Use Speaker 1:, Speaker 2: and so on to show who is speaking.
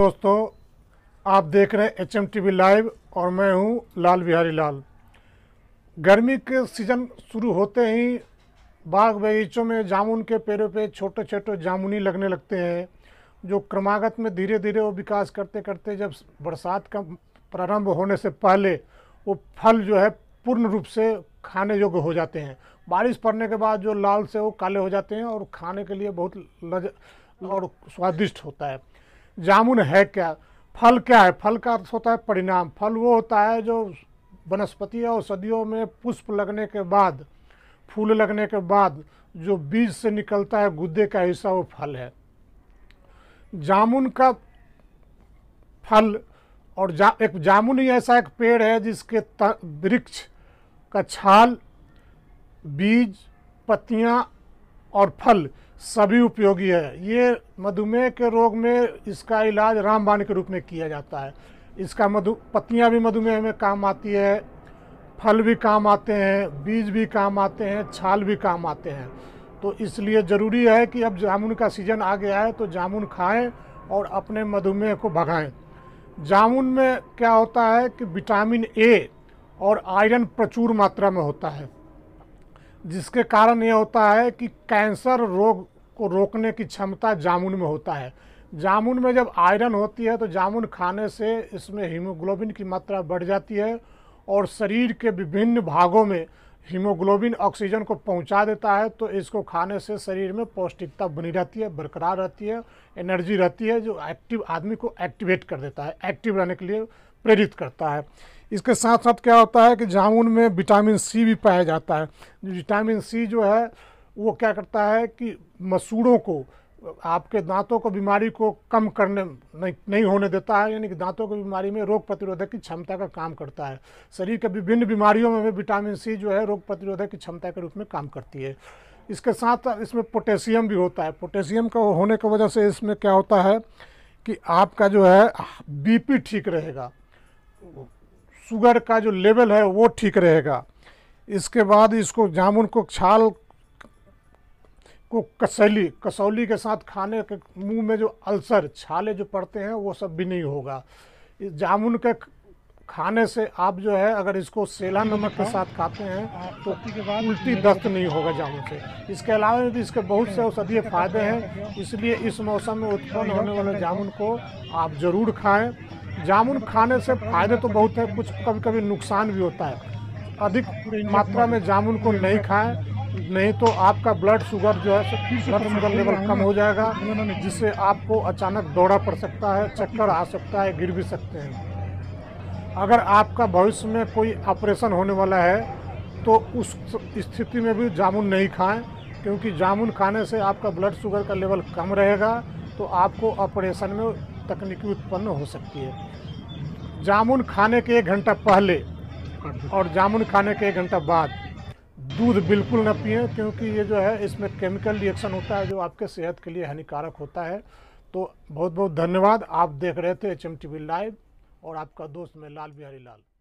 Speaker 1: दोस्तों आप देख रहे हैं H M T V live और मैं हूं लाल बिहारी लाल गर्मी के सीज़न शुरू होते ही बाग बगीचों में जामुन के पेड़ों पे छोटे छोटे जामुनी लगने लगते हैं जो क्रमागत में धीरे धीरे वो विकास करते करते जब बरसात का प्रारंभ होने से पहले वो फल जो है पूर्ण रूप से खाने योग्य हो जाते हैं बारिश पड़ने के बाद जो लाल से वो काले हो जाते हैं और खाने के लिए बहुत लज और स्वादिष्ट होता है जामुन है क्या फल क्या है फल का अर्थ होता है परिणाम फल वो होता है जो वनस्पति सदियों में पुष्प लगने के बाद फूल लगने के बाद जो बीज से निकलता है गुद्दे का हिस्सा वो फल है जामुन का फल और जा, एक जामुन ही ऐसा एक पेड़ है जिसके वृक्ष का छाल बीज पत्तियाँ और फल सभी उपयोगी है ये मधुमेह के रोग में इसका इलाज रामबाण के रूप में किया जाता है इसका मधु पत्तियाँ भी मधुमेह में काम आती है फल भी काम आते हैं बीज भी काम आते हैं छाल भी काम आते हैं तो इसलिए ज़रूरी है कि अब जामुन का सीज़न आ गया है तो जामुन खाएं और अपने मधुमेह को भगाएं जामुन में क्या होता है कि विटामिन ए और आयरन प्रचुर मात्रा में होता है जिसके कारण ये होता है कि कैंसर रोग को रोकने की क्षमता जामुन में होता है जामुन में जब आयरन होती है तो जामुन खाने से इसमें हीमोग्लोबिन की मात्रा बढ़ जाती है और शरीर के विभिन्न भागों में हीमोग्लोबिन ऑक्सीजन को पहुंचा देता है तो इसको खाने से शरीर में पौष्टिकता बनी रहती है बरकरार रहती है एनर्जी रहती है जो एक्टिव आदमी को एक्टिवेट कर देता है एक्टिव रहने के लिए प्रेरित करता है इसके साथ साथ क्या होता है कि जामुन में विटामिन सी भी पाया जाता है विटामिन सी जो है वो क्या करता है कि मसूड़ों को आपके दांतों को बीमारी को कम करने नहीं, नहीं होने देता है यानी कि दांतों की बीमारी में रोग प्रतिरोधक की क्षमता का काम करता है शरीर के विभिन्न बीमारियों में भी विटामिन सी जो है रोग प्रतिरोधक की क्षमता के रूप में काम करती है इसके साथ इसमें पोटेशियम भी होता है पोटेशियम का होने की वजह से इसमें क्या होता है कि आपका जो है बीपी ठीक रहेगा शुगर का जो लेवल है वो ठीक रहेगा इसके बाद इसको जामुन को छाल को कसैली कसौली के साथ खाने के मुंह में जो अल्सर छाले जो पड़ते हैं वो सब भी नहीं होगा जामुन के खाने से आप जो है अगर इसको सेला नमक के साथ खाते हैं तो उल्टी दस्त नहीं होगा जामुन से इसके अलावा भी इसके बहुत से औषधीय फायदे हैं इसलिए इस मौसम में उत्पन्न होने वाले जामुन को आप ज़रूर खाएं जामुन खाने से फायदे तो बहुत है कुछ कभी कभी नुकसान भी होता है अधिक मात्रा में जामुन को नहीं खाएं नहीं तो आपका ब्लड शुगर जो है ब्लड शुगर लेवल कम हो जाएगा जिससे आपको अचानक दौड़ा पड़ सकता है चक्कर आ सकता है गिर भी सकते हैं अगर आपका भविष्य में कोई ऑपरेशन होने वाला है तो उस स्थिति में भी जामुन नहीं खाएं क्योंकि जामुन खाने से आपका ब्लड शुगर का लेवल कम रहेगा तो आपको ऑपरेशन में तकनीकी उत्पन्न हो सकती है जामुन खाने के एक घंटा पहले और जामुन खाने के एक घंटा बाद दूध बिल्कुल ना पिए क्योंकि ये जो है इसमें केमिकल रिएक्शन होता है जो आपके सेहत के लिए हानिकारक होता है तो बहुत बहुत धन्यवाद आप देख रहे थे H M T V live और आपका दोस्त मैं लाल बिहारी लाल